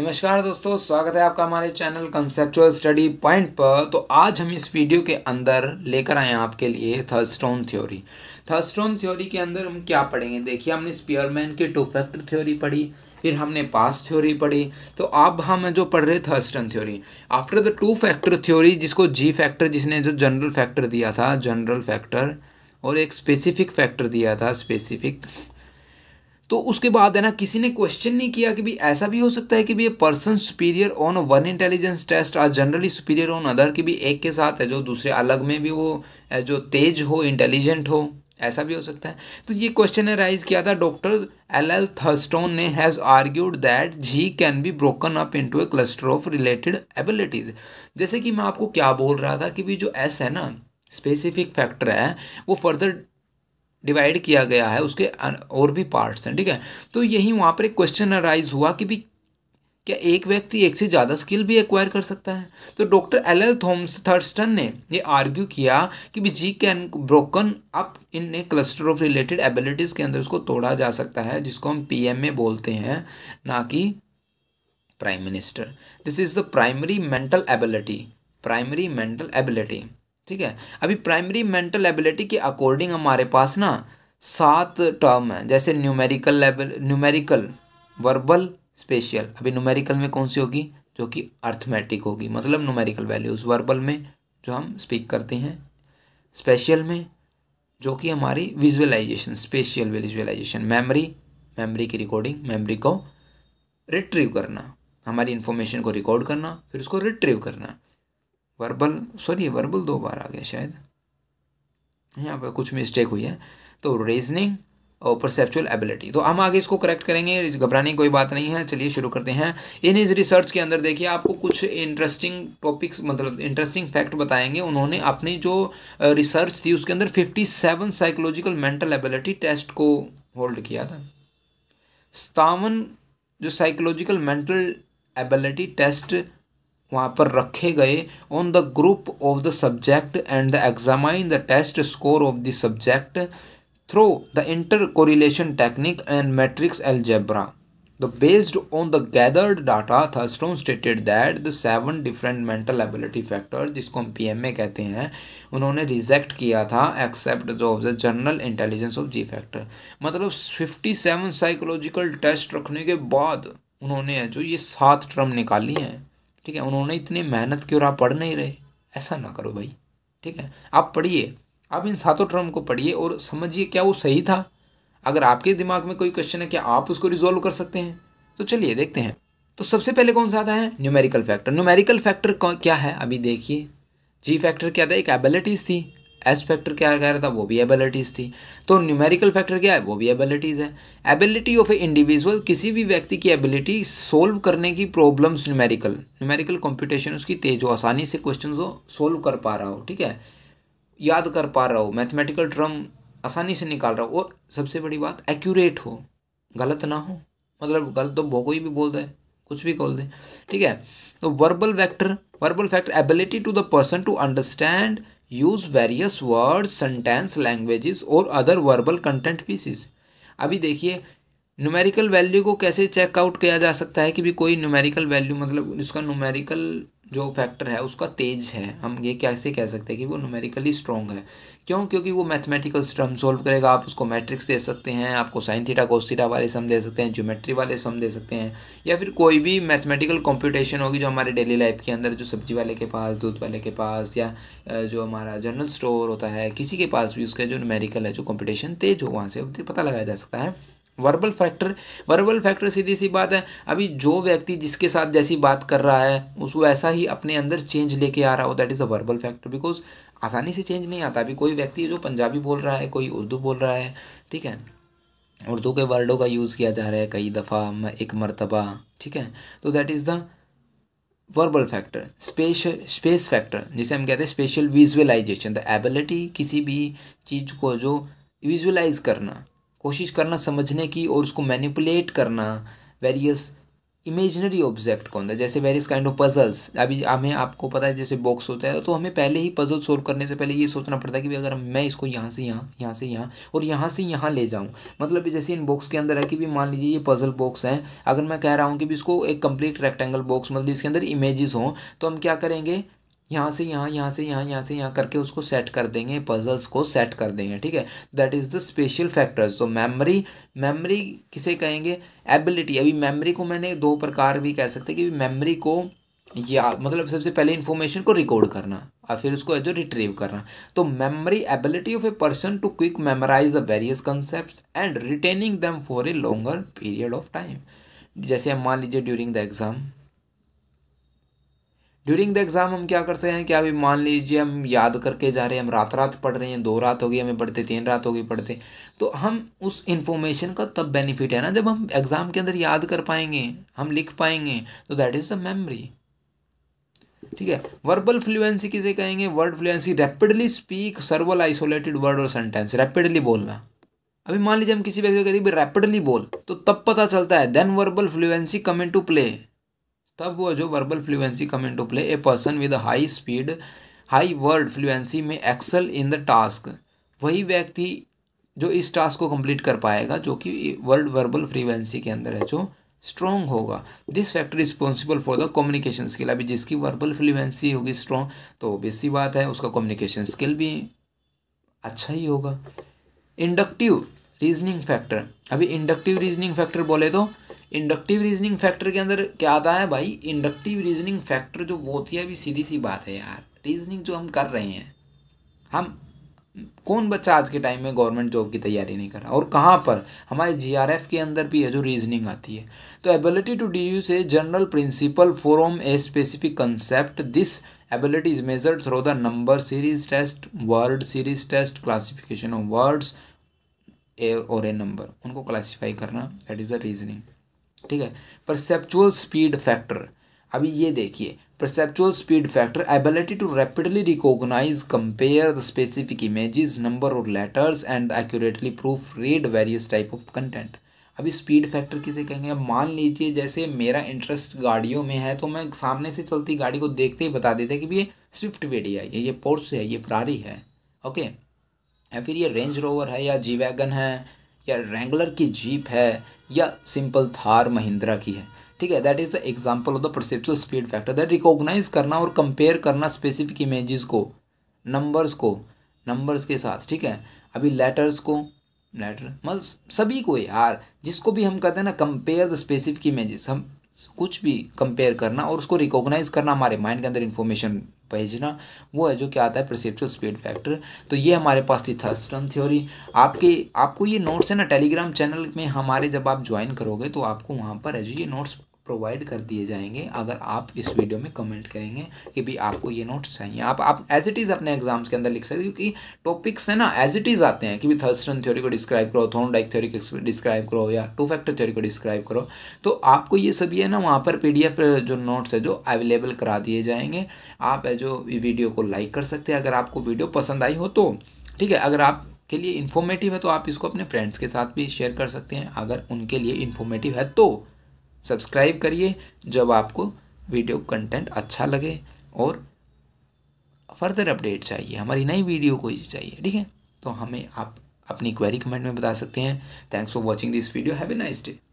नमस्कार दोस्तों स्वागत है आपका हमारे चैनल कंसेप्चुअल स्टडी पॉइंट पर तो आज हम इस वीडियो के अंदर लेकर आए हैं आपके लिए थर्स्टोन थ्योरी थर्स्टोन थ्योरी के अंदर हम क्या पढ़ेंगे देखिए हमने स्पियरमैन की टू फैक्टर थ्योरी पढ़ी फिर हमने पास थ्योरी पढ़ी तो अब हम जो पढ़ रहे Thurstone theory after the two factor theory जिसको जी फैक्टर जिसने जो जनरल फैक्टर दिया था जनरल फैक्टर और एक स्पेसिफिक फैक्टर दिया था स्पेसिफिक तो उसके बाद है ना किसी ने क्वेश्चन नहीं किया कि भी ऐसा भी हो सकता है कि भी ये person superior on one intelligence test are generally superior on other कि भी एक के साथ है जो दूसरे अलग में भी हो जो तेज हो इंटेलिजेंट हो ऐसा भी हो सकता है तो ये क्वेश्चन ने राइज किया था डॉक्टर एल एल थर्स्टोन ने has argued that G can be broken up into a cluster of related abilities जैसे कि मैं आपको क्या बोल रहा था कि भी जो एस है ना स्पेसिफिक फैक्टर है वो फर्दर डिवाइड किया गया है उसके और भी पार्ट्स हैं ठीक है तो यही वहाँ पर एक क्वेश्चन अराइज हुआ कि भी क्या एक व्यक्ति एक से ज़्यादा स्किल भी एक्वायर कर सकता है तो doctor L L Thomas Thurstone ने ये आर्ग्यू किया कि भी G can broken up in a cluster of related abilities के अंदर उसको तोड़ा जा सकता है जिसको हम पी एम ए बोलते हैं ना कि prime minister this is the primary mental ability primary mental ability ठीक है अभी प्राइमरी मेंटल एबिलिटी के अकॉर्डिंग हमारे पास ना सात टर्म है जैसे numerical level numerical verbal spatial अभी न्यूमेरिकल में कौन सी होगी जो कि अर्थमेटिक होगी मतलब न्यूमेरिकल वैल्यूज़ वर्बल में जो हम स्पीक करते हैं स्पेशियल में जो कि हमारी visualization spatial visualization memory memory की रिकॉर्डिंग मेमोरी को रिट्रीव करना हमारी इन्फॉर्मेशन को रिकॉर्ड करना फिर उसको रिट्रीव करना वर्बल सॉरी वर्बल दो बार आ गया शायद यहाँ पर कुछ मिस्टेक हुई है तो रीजनिंग और परसेप्चुअल एबिलिटी तो हम आगे इसको करेक्ट करेंगे घबराने की कोई बात नहीं है चलिए शुरू करते हैं इन इस रिसर्च के अंदर देखिए आपको कुछ इंटरेस्टिंग टॉपिक्स मतलब इंटरेस्टिंग फैक्ट बताएंगे उन्होंने अपनी जो रिसर्च थी उसके अंदर fifty seven psychological mental ability test को होल्ड किया था सतावन जो साइकोलॉजिकल मेंटल एबिलिटी टेस्ट वहाँ पर रखे गए on the group of the subject and the examine the test score of the subject through the inter correlation technique and matrix algebra based on the gathered data था stone stated that the seven different mental ability factor जिसको हम P M A कहते हैं उन्होंने reject किया था except जो of the general intelligence of G factor मतलब फिफ्टी सेवन साइकोलॉजिकल टेस्ट रखने के बाद उन्होंने जो ये सात टर्म निकाली हैं ठीक है उन्होंने इतनी मेहनत की और आप पढ़ नहीं रहे ऐसा ना करो भाई ठीक है आप पढ़िए आप इन सातों टर्म को पढ़िए और समझिए क्या वो सही था अगर आपके दिमाग में कोई क्वेश्चन है क्या आप उसको रिजोल्व कर सकते हैं तो चलिए देखते हैं तो सबसे पहले कौन सा आता है न्यूमेरिकल फैक्टर न्यूमेरिकल फैक्टर क्या है अभी देखिए जी फैक्टर क्या था एक एबिलिटीज़ थी एस फैक्टर क्या कह रहा था वो भी एबिलिटीज़ थी तो न्यूमेरिकल फैक्टर क्या है वो भी एबिलिटीज़ है एबिलिटी ऑफ ए इंडिविजुअल किसी भी व्यक्ति की एबिलिटी सोल्व करने की प्रॉब्लम्स न्यूमेरिकल न्यूमेरिकल कंप्यूटेशन उसकी तेज हो आसानी से क्वेश्चन हो सोल्व कर पा रहा हो ठीक है याद कर पा रहा हो मैथमेटिकल टर्म आसानी से निकाल रहा हो और सबसे बड़ी बात एक्यूरेट हो गलत ना हो मतलब गलत तो कोई भी बोलता है कुछ भी कॉल दें ठीक है तो verbal vector verbal factor ability to the person to understand use various word sentence languages और अदर वर्बल कंटेंट पीसीज अभी देखिए न्यूमेरिकल वैल्यू को कैसे चेकआउट किया जा सकता है कि भी कोई न्यूमेरिकल वैल्यू मतलब उसका न्यूमेरिकल जो फैक्टर है उसका तेज है हम ये कैसे कह सकते हैं कि वो न्यूमेरिकली स्ट्रॉन्ग है क्यों क्योंकि वो मैथमेटिकल स्ट्रम सॉल्व करेगा आप उसको मैट्रिक्स दे सकते हैं आपको साइन थीटा कोस थीटा वाले सम दे सकते हैं ज्योमेट्री वाले सम दे सकते हैं या फिर कोई भी मैथमेटिकल कंप्यूटेशन होगी जो हमारे डेली लाइफ के अंदर जो सब्जी वाले के पास दूध वाले के पास या जो हमारा जनरल स्टोर होता है किसी के पास भी उसका जो न्यूमेरिकल है जो कॉम्पिटिशन तेज हो वहाँ से पता लगाया जा सकता है वर्बल फैक्टर वर्बल फैक्टर सीधी सी बात है अभी जो व्यक्ति जिसके साथ जैसी बात कर रहा है उसको ऐसा ही अपने अंदर चेंज लेके आ रहा हो that is a verbal factor because आसानी से चेंज नहीं आता अभी कोई व्यक्ति जो पंजाबी बोल रहा है कोई उर्दू बोल रहा है ठीक है उर्दू के वर्डों का यूज़ किया जा रहा है कई दफ़ा एक मरतबा ठीक है तो that is the verbal factor स्पेश स्पेस फैक्टर जिसे हम कहते हैं स्पेशल विजुअलाइजेशन द एबिलिटी किसी भी चीज़ को जो विजुअलाइज करना कोशिश करना समझने की और उसको मैनिपुलेट करना वेरियस इमेजनरी ऑब्जेक्ट कौन अंदर जैसे वेरियस काइंड ऑफ पजल्स अभी हमें आपको पता है जैसे बॉक्स होता है तो हमें पहले ही पजल सोल्व करने से पहले ये सोचना पड़ता है कि अगर मैं इसको यहाँ से यहाँ यहाँ से यहाँ और यहाँ से यहाँ ले जाऊँ मतलब जैसे इन बॉक्स के अंदर है कि भी मान लीजिए ये पजल बॉक्स है अगर मैं कह रहा हूँ कि भी इसको एक कंप्लीट रेक्टेंगल बॉक्स मतलब इसके अंदर इमेजेस हों तो हम क्या करेंगे यहाँ से यहाँ यहाँ से यहाँ यहाँ से यहाँ करके उसको सेट कर देंगे पजल्स को सेट कर देंगे ठीक है that is the special factors तो मेमोरी मेमोरी किसे कहेंगे एबिलिटी अभी मेमोरी को मैंने दो प्रकार भी कह सकते हैं कि मेमोरी को या मतलब सबसे पहले इन्फॉर्मेशन को रिकॉर्ड करना और फिर उसको जो रिट्रीव करना तो memory ability of a person to quick memorize the various concept and retaining them for a longer period of time जैसे हम मान लीजिए during the exam during the exam हम क्या करते हैं कि अभी मान लीजिए हम याद करके जा रहे हैं हम रात रात पढ़ रहे हैं दो रात होगी हमें पढ़ते तीन रात होगी पढ़ते तो हम उस इन्फॉर्मेशन का तब बेनिफिट है ना जब हम एग्ज़ाम के अंदर याद कर पाएंगे हम लिख पाएंगे तो दैट इज़ द मेमरी ठीक है वर्बल फ्लुएंसी किसे कहेंगे word fluency rapidly speak several isolated word और सेंटेंस रैपिडली बोलना अभी मान लीजिए हम किसी व्यक्ति को कहते हैं रैपिडली बोल तो तब पता चलता है then verbal fluency come in to play तब वो जो verbal fluency come in to play a person with high speed high word fluency में एक्सल इन द टास्क वही व्यक्ति जो इस टास्क को कंप्लीट कर पाएगा जो कि वर्ड वर्बल फ्रीवेंसी के अंदर है जो स्ट्रॉन्ग होगा this factor responsible for the communication skill अभी जिसकी वर्बल फ्लुएंसी होगी स्ट्रॉन्ग तो ऑब्वियस सी बात है उसका कम्युनिकेशन स्किल भी अच्छा ही होगा इंडक्टिव रीजनिंग फैक्टर अभी इंडक्टिव रीजनिंग फैक्टर बोले तो इंडक्टिव रीजनिंग फैक्टर के अंदर क्या आता है भाई इंडक्टिव रीजनिंग फैक्टर जो वो होती है अभी सीधी सी बात है यार रीजनिंग जो हम कर रहे हैं हम कौन बच्चा आज के टाइम में गवर्नमेंट जॉब की तैयारी नहीं कर रहा और कहाँ पर हमारे जीआरएफ के अंदर भी है जो रीजनिंग आती है तो ability to use a general principle from a specific concept this ability is measured through the number series test word series test classification of words a और ए नंबर उनको क्लासीफाई करना दैट इज़ द रीजनिंग ठीक है perceptual speed factor अभी ये देखिए perceptual speed factor ability to rapidly recognize compare the specific images number और letters and accurately proof read various type of content अभी स्पीड फैक्टर किसे कहेंगे मान लीजिए जैसे मेरा इंटरेस्ट गाड़ियों में है तो मैं सामने से चलती गाड़ी को देखते ही बता देते कि भी ये स्विफ्ट वेडी है ये पोर्स है ये फरारी है ओके या फिर ये रेंज रोवर है या जी वैगन है या रेंगुलर की जीप है या सिंपल थार महिंद्रा की है ठीक है that is the example of the perceptual speed factor that recognize करना और कंपेयर करना स्पेसिफिक इमेजेस को नंबर्स को नंबर्स के साथ ठीक है अभी लेटर्स को लेटर मतलब सभी को यार जिसको भी हम कहते हैं ना कंपेयर द स्पेसिफिक इमेजेस हम कुछ भी कंपेयर करना और उसको रिकॉग्नाइज करना हमारे माइंड के अंदर इन्फॉर्मेशन भेजना वो है जो क्या आता है प्रसिप्चुअल स्पीड फैक्टर तो ये हमारे पास थी थर्स्टन थ्योरी आपके आपको ये नोट्स है ना टेलीग्राम चैनल में हमारे जब आप ज्वाइन करोगे तो आपको वहाँ पर है जो ये नोट्स प्रोवाइड कर दिए जाएंगे अगर आप इस वीडियो में कमेंट करेंगे कि भी आपको ये नोट्स चाहिए आप आप एज इट इज़ अपने एग्जाम्स के अंदर लिख सकते हैं क्योंकि टॉपिक्स है ना एज इट इज़ आते हैं कि भी थर्स्टन थ्योरी को डिस्क्राइब करो थोन डाइक थ्योरी को डिस्क्राइब करो या टू फैक्टर थ्योरी को डिस्क्राइब करो तो आपको ये सभी है ना वहाँ पर पी जो नोट्स है जो अवेलेबल करा दिए जाएंगे आप जो वीडियो को लाइक कर सकते हैं अगर आपको वीडियो पसंद आई हो तो ठीक है अगर आप के लिए इन्फॉर्मेटिव है तो आप इसको अपने फ्रेंड्स के साथ भी शेयर कर सकते हैं अगर उनके लिए इन्फॉर्मेटिव है तो सब्सक्राइब करिए जब आपको वीडियो कंटेंट अच्छा लगे और फर्दर अपडेट चाहिए हमारी नई वीडियो कोई चाहिए ठीक है तो हमें आप अपनी क्वेरी कमेंट में बता सकते हैं thanks for watching this video have a nice day